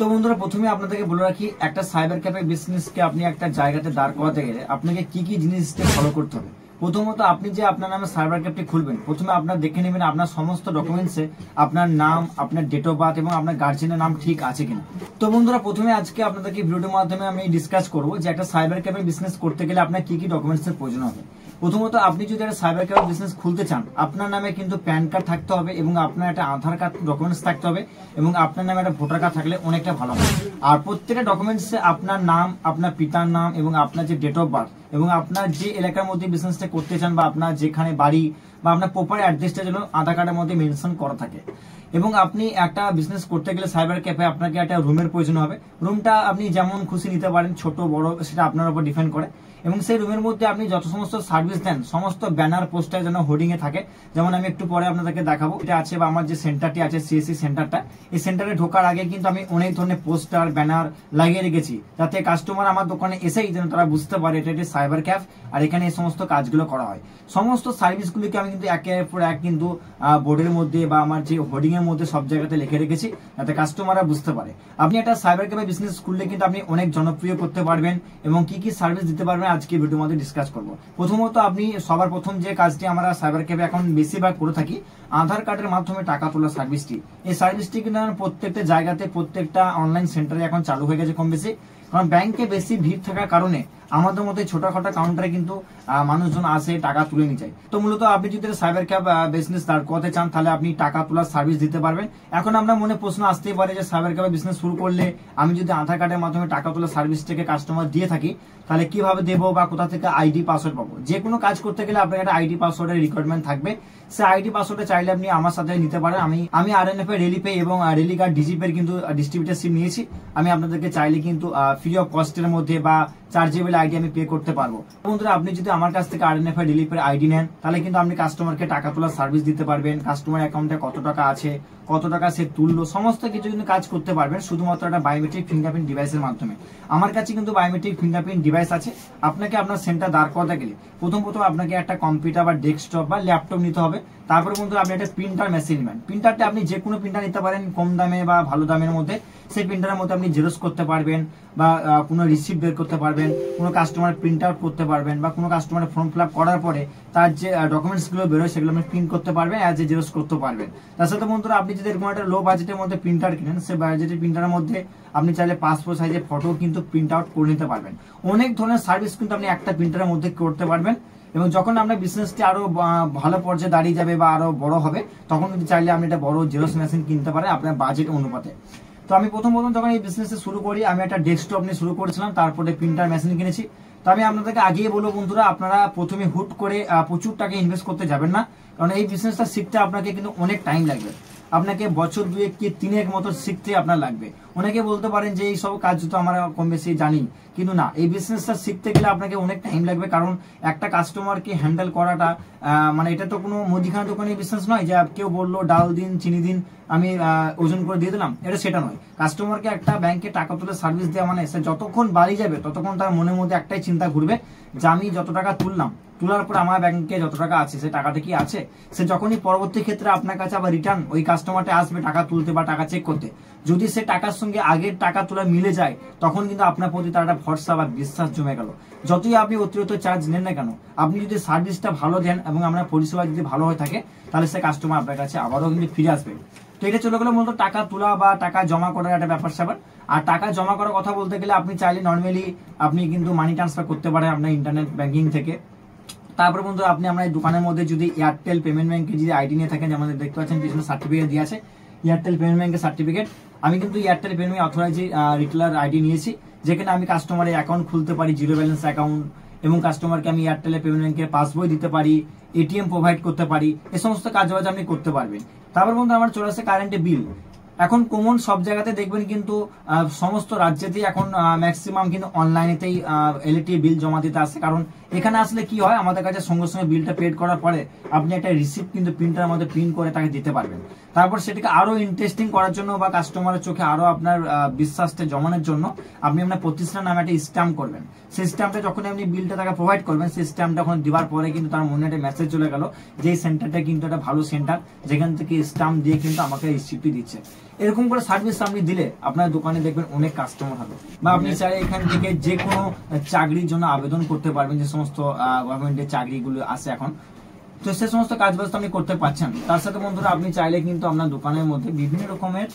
তো বন্ধুরা প্রথমে আপনাদেরকে বলে রাখি একটা সাইবার ক্যাফে বিজনেসকে আপনি একটা জায়গাতে দাঁড় করাতে গেলে আপনাকে কি কি জিনিসকে ফলো করতে হবে প্রথমত আপনি যে আপনার নামে সাইবার ক্যাফটি খুলবেন প্রথমে আপনার দেখে নেবেন আপনার সমস্ত ডকুমেন্টসে আপনার নাম আপনার ডেট অফ বার্থ এবং আপনার গার্জেনের নাম ঠিক আছে কিনা তো বন্ধুরা প্রথমে আজকে আপনাদেরকে ভিডিওটির মাধ্যমে আমি ডিসকাস করবো যে একটা সাইবার ক্যাফে বিজনেস করতে গেলে আপনার কি কি ডকুমেন্টসের প্রয়োজন হবে প্রথমত আপনি যদি একটা সাইবার ক্যাফে বিজনেস খুলতে চান আপনার নামে কিন্তু প্যান কার্ড থাকতে হবে এবং আপনার একটা আধার কার্ড ডকুমেন্টস থাকতে হবে এবং আপনার নামে একটা ভোটার কার্ড থাকলে অনেকটা ভালো হবে আর প্রত্যেকটা ডকুমেন্টসে আপনার নাম আপনার পিতার নাম এবং আপনার যে ডেট অফ বার্থ এবং আপনার যে এলাকার মধ্যে বিজনেসটা করতে চান বা আপনার যেখানে বাড়ি বা আপনার প্রপার অ্যাড্রেসটা যেন আধার কার্ডের মধ্যে মেনশন করা থাকে এবং আপনি একটা বিজনেস করতে গেলে সাইবার ক্যাফে আপনাকে একটা রুমের প্রয়োজন হবে রুমটা আপনি যেমন খুশি নিতে পারেন ছোট বড় সেটা আপনার উপর ডিপেন্ড করে এবং সেই রুমের মধ্যে আপনি যত সমস্ত সার্ভিস দেন সমস্ত ব্যানার পোস্টার যেন এ থাকে যেমন আমি একটু পরে আপনাদেরকে দেখাবো এটা আছে বা আমার যে সেন্টারটি আছে সিএসসি সেন্টারটা এই সেন্টারে ঢোকার আগে কিন্তু আমি অনেক ধরনের পোস্টার ব্যানার লাগিয়ে রেখেছি যাতে কাস্টমার আমার দোকানে এসেই যেন তারা বুঝতে পারে এটা একটি সাইবার ক্যাফ আর এখানে এই সমস্ত কাজগুলো করা হয় সমস্ত সার্ভিসগুলিকে আমি কিন্তু একের পর এক কিন্তু বোর্ডের মধ্যে বা আমার যে হোর্ডিংয়ের মধ্যে সব জায়গাতে লিখে রেখেছি যাতে কাস্টমাররা বুঝতে পারে আপনি একটা সাইবার ক্যাফে বিজনেস খুললে কিন্তু আপনি অনেক জনপ্রিয় করতে পারবেন এবং কি কি সার্ভিস দিতে পারবেন আজকে ভিডিওর মধ্যে ডিসকাস করব প্রথমত আপনি সবার প্রথম যে কাজটি আমরা সাইবার ক্যাফে এখন বেশিরভাগ করে থাকি আধার কার্ডের মাধ্যমে টাকা তোলা সার্ভিসটি এই সার্ভিসটি কিন্তু প্রত্যেকটা জায়গাতে প্রত্যেকটা অনলাইন সেন্টারে এখন চালু হয়ে গেছে কম বেশি কারণ ব্যাংকে বেশি ভিড় থাকার কারণে আমাদের মতো ছোটখাটো কাউন্টারে কিন্তু মানুষজন আসে টাকা তুলে নিয়ে যায় তো মূলত আপনি যদি সাইবার ক্যাব বিজনেস দাঁড় করতে চান তাহলে আপনি টাকা তোলার সার্ভিস দিতে পারবেন এখন আপনার মনে প্রশ্ন আসতেই পারে যে সাইবার ক্যাবে বিজনেস শুরু করলে আমি যদি আধার কার্ডের মাধ্যমে টাকা তোলার সার্ভিসটাকে কাস্টমার দিয়ে থাকি তাহলে কিভাবে দেবো বা কোথা থেকে আইডি পাসওয়ার্ড পাবো যে কোনো কাজ করতে গেলে আপনার একটা আইডি পাসওয়ার্ডের রিকোয়ারমেন্ট থাকবে সে আইডি পাসওয়ার্ডটা চাইলে আপনি আমার সাথে নিতে পারেন আমি আমি আর এন এফ রেলি রেলিপে এবং রেলিকার ডিজিপের কিন্তু সিম নিয়েছি আমি আপনাদেরকে চাইলে কিন্তু ফ্রি অফ কস্টের মধ্যে বা চার্জেবল আইডি আমি পে করতে পারবো বন্ধুরা আপনি যদি আমার কাছ থেকে আর এন এফ এর আইডি নেন তাহলে কিন্তু আপনি কাস্টমারকে টাকা তোলার সার্ভিস দিতে পারবেন কাস্টমার অ্যাকাউন্টে কত টাকা আছে কত টাকা সে তুললো সমস্ত কিছু কিন্তু কাজ করতে পারবেন শুধুমাত্র একটা বায়োমেট্রিক ফিঙ্গারপ্রিন্ট ডিভাইসের মাধ্যমে আমার কাছে কিন্তু বায়োমেট্রিক ফিঙ্গারপ্রিন্ট ডিভাইস আছে আপনাকে আপনার সেন্টার দাঁড় করাতে গেলে প্রথম প্রথম আপনাকে একটা কম্পিউটার বা ডেস্কটপ বা ল্যাপটপ নিতে হবে হবে তারপরে বন্ধু আপনি একটা প্রিন্টার মেশিন নেবেন প্রিন্টারটা আপনি যে কোনো প্রিন্টার নিতে পারেন কম দামে বা ভালো দামের মধ্যে সেই প্রিন্টারের মধ্যে আপনি জেরোস করতে পারবেন বা কোনো রিসিপ্ট বের করতে পারবেন কোনো কাস্টমার প্রিন্ট আউট করতে পারবেন বা কোনো কাস্টমারের ফর্ম ফিল করার পরে তার যে ডকুমেন্টসগুলো বেরোয় সেগুলো আপনি প্রিন্ট করতে পারবেন অ্যাজ এ জেরোস করতে পারবেন তার সাথে বন্ধুরা আপনি যদি এরকম একটা লো বাজেটের মধ্যে প্রিন্টার কিনেন সেই বাজেটের প্রিন্টারের মধ্যে আপনি চাইলে পাসপোর্ট সাইজের ফটো কিন্তু প্রিন্ট আউট করে নিতে পারবেন অনেক ধরনের সার্ভিস কিন্তু আপনি একটা প্রিন্টারের মধ্যে করতে পারবেন এবং যখন আপনার বিজনেসটি আরও ভালো পর্যায়ে দাঁড়িয়ে যাবে বা আরও বড় হবে তখন কিন্তু চাইলে আপনি একটা বড় জেরক্স মেশিন কিনতে পারেন আপনার বাজেট অনুপাতে তো আমি প্রথম প্রথম যখন এই বিজনেস শুরু করি আমি একটা ডেস্কটপ নিয়ে শুরু করেছিলাম তারপরে প্রিন্টার মেশিন কিনেছি তো আমি আপনাদেরকে আগেই বলবো বন্ধুরা আপনারা প্রথমে হুট করে প্রচুর টাকা ইনভেস্ট করতে যাবেন না কারণ এই বিজনেসটা শিখতে আপনাকে কিন্তু অনেক টাইম লাগবে আপনাকে বছর দুয়েক কি তিনেক মতো শিখতে আপনার লাগবে অনেকে বলতে পারেন যে এই সব কাজ তো আমরা কম বেশি জানি কিন্তু না এই বিজনেসটা শিখতে গেলে আপনাকে অনেক টাইম লাগবে কারণ একটা কাস্টমারকে হ্যান্ডেল করাটা মানে এটা তো কোনো মুদিখানা দোকানের বিজনেস নয় যে কেউ বললো ডাল দিন চিনি দিন আমি ওজন করে দিয়ে দিলাম এটা সেটা নয় কাস্টমারকে একটা ব্যাংকে টাকা তুলে সার্ভিস দেওয়া মানে সে যতক্ষণ বাড়ি যাবে ততক্ষণ তার মনের মধ্যে একটাই চিন্তা ঘুরবে যে আমি যত টাকা তুললাম তোলার পর আমার ব্যাংকে যত টাকা আছে সে টাকাটা কি আছে সে যখনই পরবর্তী ক্ষেত্রে আপনার কাছে আবার রিটার্ন ওই কাস্টমারটা আসবে টাকা তুলতে বা টাকা চেক করতে যদি সে টাকার সঙ্গে আগের টাকা তোলা মিলে যায় তখন কিন্তু আপনার প্রতি তার একটা ভরসা বা বিশ্বাস জমে গেল যতই আপনি অতিরিক্ত চার্জ নেন না কেন আপনি যদি সার্ভিসটা ভালো দেন এবং আপনার পরিষেবা যদি ভালো হয়ে থাকে তাহলে সে কাস্টমার আপনার কাছে আবারও কিন্তু ফিরে আসবে তো এটা চলে গেলো মূলত টাকা তোলা বা টাকা জমা করার একটা ব্যাপার স্যাপার আর টাকা জমা করার কথা বলতে গেলে আপনি চাইলে নর্মালি আপনি কিন্তু মানি ট্রান্সফার করতে পারেন আপনার ইন্টারনেট ব্যাঙ্কিং থেকে তারপরে বন্ধু আপনি আমরা এই দোকানের মধ্যে যদি এয়ারটেল পেমেন্ট ব্যাঙ্কে যদি আইডি নিয়ে থাকেন যেমন দেখতে পাচ্ছেন পিছনে সার্টিফিকেট দিয়ে আছে এয়ারটেল পেমেন্ট ব্যাঙ্কের সার্টিফিকেট আমি কিন্তু Airtel payment authorised retailer ID নিয়েছি যেখানে আমি কাস্টমারের অ্যাকাউন্ট খুলতে পারি জিরো ব্যালেন্স অ্যাকাউন্ট এবং কাস্টমারকে আমি এয়ারটেল পেমেন্ট ব্যাংকে পাসবই দিতে পারি এটিএম প্রোভাইড করতে পারি এ সমস্ত কাজবাজ আপনি করতে পারবেন তারপর বন্ধু আমার চলে আসে কারেন্টের বিল এখন কমন সব জায়গাতে দেখবেন কিন্তু সমস্ত রাজ্যেতেই এখন ম্যাক্সিমাম কিন্তু অনলাইনেতেই ইটি বিল জমা দিতে আসে কারণ এখানে আসলে কি হয় আমাদের কাছে সঙ্গে সঙ্গে বিলটা পেড করার পরে আপনি একটা রিসিপ্ট কিন্তু প্রিন্টার মধ্যে প্রিন্ট করে তাকে দিতে পারবেন তারপর সেটাকে আরও ইন্টারেস্টিং করার জন্য বা কাস্টমারের চোখে আরও আপনার বিশ্বাসটা জমানোর জন্য আপনি আপনার প্রতিষ্ঠান নামে একটা স্ট্যাম্প করবেন সেই স্ট্যাম্পটা যখন আপনি বিলটা তাকে প্রোভাইড করবেন সেই স্ট্যাম্পটা এখন দেওয়ার পরে কিন্তু তার মনে একটা মেসেজ চলে গেল যে এই সেন্টারটা কিন্তু একটা ভালো সেন্টার যেখান থেকে স্ট্যাম্প দিয়ে কিন্তু আমাকে রিসিপ্টটি দিচ্ছে এরকম করে সার্ভিস আপনি দিলে আপনার দোকানে দেখবেন অনেক কাস্টমার হবে বা আপনি চাই এখান থেকে যে কোনো চাকরির জন্য আবেদন করতে পারবেন যে সমস্ত গভর্নমেন্টের চাকরিগুলো আছে এখন তো সে সমস্ত কাজ তো আপনি করতে পারছেন তার সাথে বন্ধুরা আপনি চাইলে কিন্তু আপনার দোকানের মধ্যে বিভিন্ন রকমের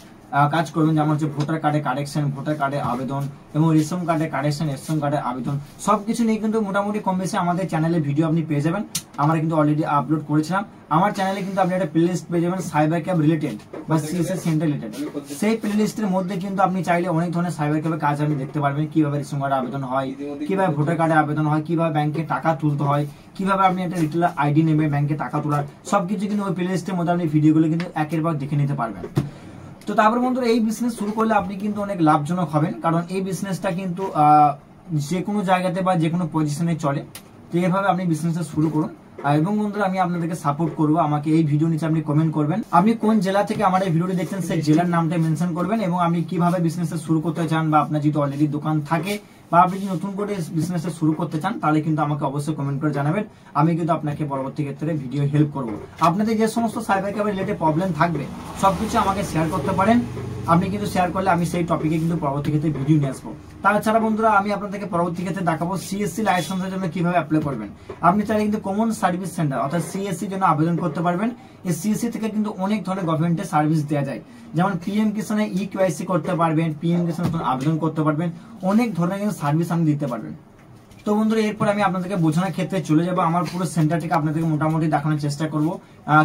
কাজ করবেন যেমন হচ্ছে ভোটার কার্ডে কারেকশন ভোটার কার্ডে আবেদন এবং রেশন কার্ডে কারেকশন রেশন কার্ডে আবেদন সব কিছু নিয়ে কিন্তু মোটামুটি কম বেশি আমাদের চ্যানেলে ভিডিও আপনি পেয়ে যাবেন আমরা কিন্তু অলরেডি আপলোড করেছিলাম আমার চ্যানেলে কিন্তু আপনি একটা প্লেলিস্ট পেয়ে যাবেন সাইবার ক্যাব রিলেটেড বা সিএসএস সেন্টার রিলেটেড সেই লিস্টের মধ্যে কিন্তু আপনি চাইলে অনেক ধরনের সাইবার ক্যাবের কাজ আপনি দেখতে পারবেন কিভাবে রেশন কার্ডে আবেদন হয় কিভাবে ভোটার কার্ডে আবেদন হয় কিভাবে ব্যাংকে টাকা তুলতে হয় কিভাবে আপনি একটা রিটেল আইডি নেবে ব্যাংকে টাকা তোলার সবকিছু কিন্তু ওই প্লে লিস্টের মধ্যে আপনি ভিডিওগুলো কিন্তু একের পর দেখে নিতে পারবেন তো তারপর বন্ধুরা এই বিজনেস শুরু করলে আপনি কিন্তু অনেক লাভজনক হবেন কারণ এই বিজনেসটা কিন্তু যে কোনো জায়গাতে বা যে কোনো পজিশনে চলে তো এইভাবে আপনি বিজনেসটা শুরু করুন এবং বন্ধুরা আমি আপনাদেরকে সাপোর্ট করবো আমাকে এই ভিডিও নিচে আপনি কমেন্ট করবেন আপনি কোন জেলা থেকে আমার এই ভিডিওটি দেখছেন সেই জেলার নামটা মেনশন করবেন এবং আপনি কিভাবে বিজনেসটা শুরু করতে চান বা আপনার যদি অলরেডি দোকান থাকে বা আপনি যদি নতুন করে বিজনেসটা শুরু করতে চান তাহলে কিন্তু আমাকে অবশ্যই কমেন্ট করে জানাবেন আমি কিন্তু আপনাকে পরবর্তী ক্ষেত্রে ভিডিও হেল্প করব আপনাদের যে সমস্ত সাইবার ক্যাবের রিলেটেড প্রবলেম থাকবে সব কিছু আমাকে শেয়ার করতে পারেন আপনি কিন্তু শেয়ার করলে আমি সেই টপিকে কিন্তু পরবর্তী ক্ষেত্রে ভিডিও নিয়ে আসবো তাছাড়া বন্ধুরা আমি আপনাদেরকে পরবর্তী ক্ষেত্রে দেখাবো সিএসসি লাইসেন্সের জন্য কিভাবে অ্যাপ্লাই করবেন আপনি চাইলে কিন্তু কমন সার্ভিস সেন্টার অর্থাৎ সিএসসি জন্য আবেদন করতে পারবেন এই সিএসসি থেকে কিন্তু অনেক ধরনের গভর্নমেন্টের সার্ভিস দেওয়া যায় যেমন পিএম কিষানে ই কেওয়াইসি করতে পারবেন পিএম কিষানে আবেদন করতে পারবেন অনেক ধরনের কিন্তু সার্ভিস আপনি দিতে পারবেন তো বন্ধুরা এরপর আমি আপনাদেরকে বোঝানোর ক্ষেত্রে চলে যাব আমার পুরো সেন্টারটিকে আপনাদেরকে মোটামুটি দেখানোর চেষ্টা করব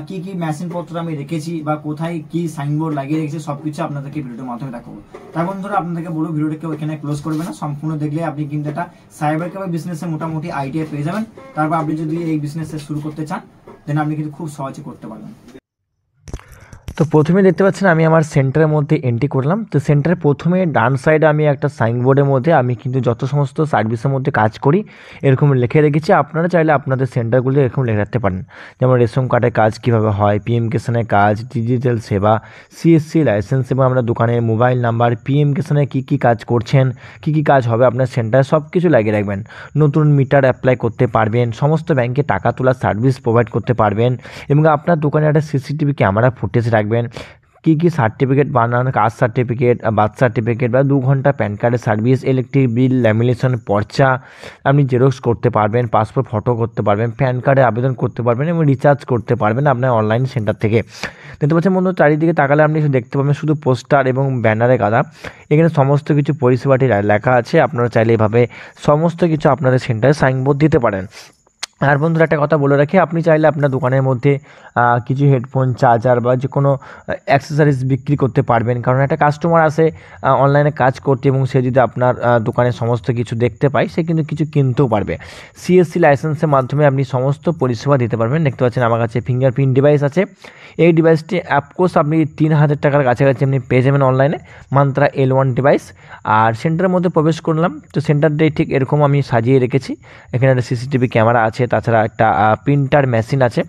কি কি মেশিনপত্র আমি রেখেছি বা কোথায় কি সাইনবোর্ড লাগিয়ে রেখেছি সবকিছু আপনাদেরকে ভিডিওর মাধ্যমে দেখাবো তাই বন্ধুরা আপনাদেরকে বলবো ভিডিওটাকে ওইখানে ক্লোজ করবে না সম্পূর্ণ দেখলে আপনি কিন্তু একটা সাইবার ক্যাফে বিজনেসে মোটামুটি আইডিয়া পেয়ে যাবেন তারপর আপনি যদি এই বিজনেসে শুরু করতে চান দেন আপনি কিন্তু খুব সহজে করতে পারবেন তো প্রথমে দেখতে পাচ্ছেন আমি আমার সেন্টারের মধ্যে এন্ট্রি করলাম তো সেন্টারে প্রথমে ডান সাইডে আমি একটা সাইনবোর্ডের মধ্যে আমি কিন্তু যত সমস্ত সার্ভিসের মধ্যে কাজ করি এরকম লিখে রেখেছি আপনারা চাইলে আপনাদের সেন্টারগুলি এরকম লিখে রাখতে পারেন যেমন রেশন কার্ডের কাজ কীভাবে হয় পিএম কিষানের কাজ ডিজিটাল সেবা সিএসসি লাইসেন্স এবং আমরা দোকানে মোবাইল নাম্বার পিএম কিষানে কী কী কাজ করছেন কী কী কাজ হবে আপনার সেন্টারে সব কিছু লাগিয়ে রাখবেন নতুন মিটার অ্যাপ্লাই করতে পারবেন সমস্ত ব্যাংকে টাকা তোলার সার্ভিস প্রোভাইড করতে পারবেন এবং আপনার দোকানে একটা সিসিটিভি ক্যামেরা ফুটেজ রাখবেন রাখবেন কী কী সার্টিফিকেট বানান কাস্ট সার্টিফিকেট বার্থ সার্টিফিকেট বা দু ঘন্টা প্যান কার্ডের সার্ভিস ইলেকট্রিক বিল ল্যামিনেশন পর্চা আপনি জেরক্স করতে পারবেন পাসপোর্ট ফটো করতে পারবেন প্যান কার্ডে আবেদন করতে পারবেন এবং রিচার্জ করতে পারবেন আপনার অনলাইন সেন্টার থেকে দেখতে পাচ্ছেন বন্ধু চারিদিকে তাকালে আপনি দেখতে পাবেন শুধু পোস্টার এবং ব্যানারে গাদা এখানে সমস্ত কিছু পরিষেবাটি লেখা আছে আপনারা চাইলে এভাবে সমস্ত কিছু আপনাদের সেন্টারে সাইনবোর্ড দিতে পারেন আর বন্ধুরা একটা কথা বলে রাখি আপনি চাইলে আপনার দোকানের মধ্যে কিছু হেডফোন চার্জার বা যে কোনো অ্যাক্সেসারিজ বিক্রি করতে পারবেন কারণ একটা কাস্টমার আসে অনলাইনে কাজ করতে এবং সে যদি আপনার দোকানে সমস্ত কিছু দেখতে পায় সে কিন্তু কিছু কিনতেও পারবে সিএসসি লাইসেন্সের মাধ্যমে আপনি সমস্ত পরিষেবা দিতে পারবেন দেখতে পাচ্ছেন আমার কাছে ফিঙ্গারপ্রিন্ট ডিভাইস আছে এই ডিভাইসটি অ্যাপকোর্স আপনি তিন হাজার টাকার কাছাকাছি আপনি পেয়ে যাবেন অনলাইনে মান্ত্রা এল ওয়ান ডিভাইস আর সেন্টারের মধ্যে প্রবেশ করলাম তো সেন্টারটাই ঠিক এরকম আমি সাজিয়ে রেখেছি এখানে একটা সিসিটিভি ক্যামেরা আছে তাছাড়া একটা প্রিন্টার মেশিন আছে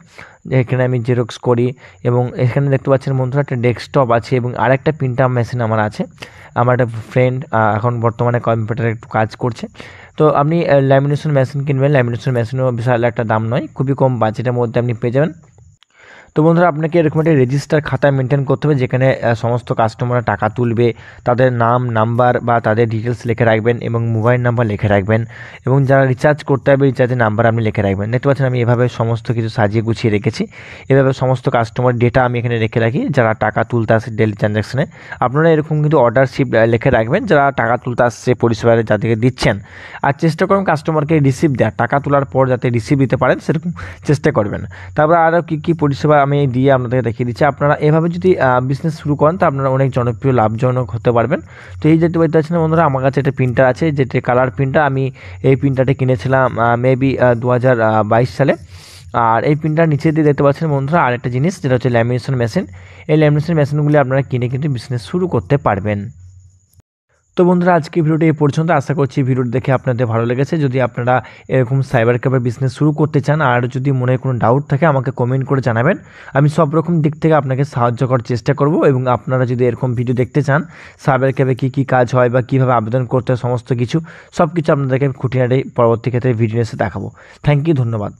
এখানে আমি জেরক্স করি এবং এখানে দেখতে পাচ্ছেন বন্ধুরা একটা ডেস্কটপ আছে এবং আরেকটা প্রিন্টার মেশিন আমার আছে আমার একটা ফ্রেন্ড এখন বর্তমানে কম্পিউটারে একটু কাজ করছে তো আপনি ল্যামিনেশন মেশিন কিনবেন ল্যামিনেশন মেশিনও বিশাল একটা দাম নয় খুবই কম বাজেটের মধ্যে আপনি পেয়ে যাবেন তো বন্ধুরা আপনাকে এরকম একটা রেজিস্টার খাতা মেনটেন করতে হবে যেখানে সমস্ত কাস্টমাররা টাকা তুলবে তাদের নাম নাম্বার বা তাদের ডিটেলস লিখে রাখবেন এবং মোবাইল নাম্বার লিখে রাখবেন এবং যারা রিচার্জ করতে হবে রিচার্জের নাম্বার আপনি লিখে রাখবেন দেখতে পাচ্ছেন আমি এভাবে সমস্ত কিছু সাজিয়ে গুছিয়ে রেখেছি এভাবে সমস্ত কাস্টমার ডেটা আমি এখানে রেখে রাখি যারা টাকা তুলতে আসে ডেলি ট্রানজ্যাকশানে আপনারা এরকম কিন্তু অর্ডার শিপ লিখে রাখবেন যারা টাকা তুলতে আসছে পরিষেবা যাদেরকে দিচ্ছেন আর চেষ্টা করুন কাস্টমারকে রিসিভ দেওয়ার টাকা তোলার পর যাতে রিসিভ দিতে পারেন সেরকম চেষ্টা করবেন তারপর আরও কী কী পরিষেবা আমি দিয়ে আপনাদেরকে দেখিয়ে দিচ্ছি আপনারা এভাবে যদি বিজনেস শুরু করেন তো আপনারা অনেক জনপ্রিয় লাভজনক হতে পারবেন তো এই যেতে বলতে পারছেন বন্ধুরা আমার কাছে একটা প্রিন্টার আছে যেটা কালার প্রিন্টার আমি এই প্রিন্টারটি কিনেছিলাম মেবি দু সালে আর এই প্রিন্টার নিচে দিয়ে দেখতে পাচ্ছেন বন্ধুরা আরেকটা জিনিস যেটা হচ্ছে ল্যামিনেশন মেশিন এই ল্যামিনেশন মেশিনগুলি আপনারা কিনে কিন্তু বিজনেস শুরু করতে পারবেন তো বন্ধুরা আজকে ভিডিওটি এই পর্যন্ত আশা করছি ভিডিওটি দেখে আপনাদের ভালো লেগেছে যদি আপনারা এরকম সাইবার ক্যাফে বিজনেস শুরু করতে চান আর যদি মনে কোনো ডাউট থাকে আমাকে কমেন্ট করে জানাবেন আমি সব রকম দিক থেকে আপনাকে সাহায্য করার চেষ্টা করব এবং আপনারা যদি এরকম ভিডিও দেখতে চান সাইবার ক্যাফে কী কী কাজ হয় বা কীভাবে আবেদন করতে হয় সমস্ত কিছু সব কিছু আপনাদেরকে আমি খুঁটিনাটি পরবর্তী ক্ষেত্রে ভিডিও এসে দেখাবো থ্যাংক ইউ ধন্যবাদ